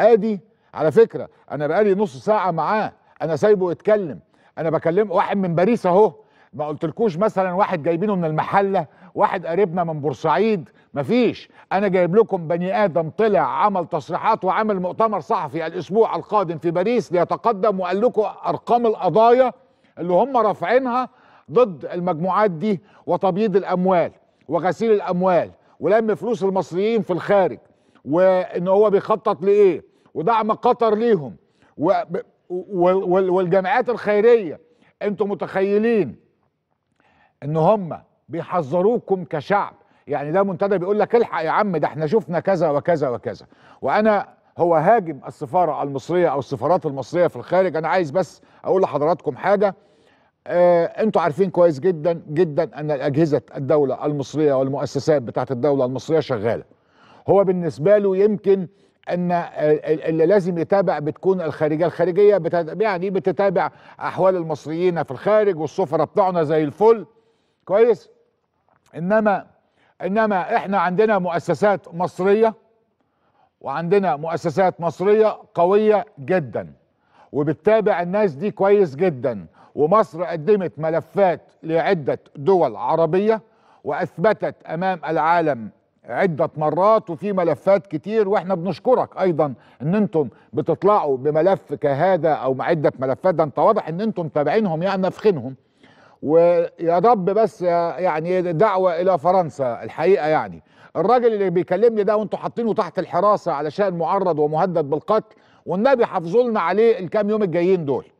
ادي على فكره انا بقالي نص ساعه معاه انا سايبه يتكلم انا بكلم واحد من باريس اهو ما قلتلكوش مثلا واحد جايبينه من المحله واحد قريبنا من بورسعيد مفيش انا جايب لكم بني ادم طلع عمل تصريحات وعمل مؤتمر صحفي الاسبوع القادم في باريس ليتقدم وقال لكم ارقام القضايا اللي هم رافعينها ضد المجموعات دي وتبييض الاموال وغسيل الاموال ولم فلوس المصريين في الخارج وان هو بيخطط لايه ودعم قطر ليهم والجمعيات الخيريه انتم متخيلين ان هم بيحذروكم كشعب يعني ده منتدى بيقول لك الحق يا عم ده احنا شفنا كذا وكذا وكذا وانا هو هاجم السفاره المصريه او السفارات المصريه في الخارج انا عايز بس اقول لحضراتكم حاجه آه انتوا عارفين كويس جدا جدا ان اجهزه الدوله المصريه والمؤسسات بتاعت الدوله المصريه شغاله هو بالنسبه له يمكن ان اللي لازم يتابع بتكون الخارجيه الخارجيه بتتابع يعني بتتابع احوال المصريين في الخارج والسفراء بتوعنا زي الفل كويس انما انما احنا عندنا مؤسسات مصريه وعندنا مؤسسات مصريه قويه جدا وبتتابع الناس دي كويس جدا ومصر قدمت ملفات لعده دول عربيه واثبتت امام العالم عدة مرات وفي ملفات كتير واحنا بنشكرك ايضا ان انتم بتطلعوا بملف كهذا او عدة ملفات ده انت واضح ان انتم تابعينهم يعني نافخينهم ويا رب بس يعني دعوة الى فرنسا الحقيقة يعني الراجل اللي بيكلمني ده وانتم حاطينه تحت الحراسة علشان معرض ومهدد بالقتل والنبي حافظوا لنا عليه الكام يوم الجايين دول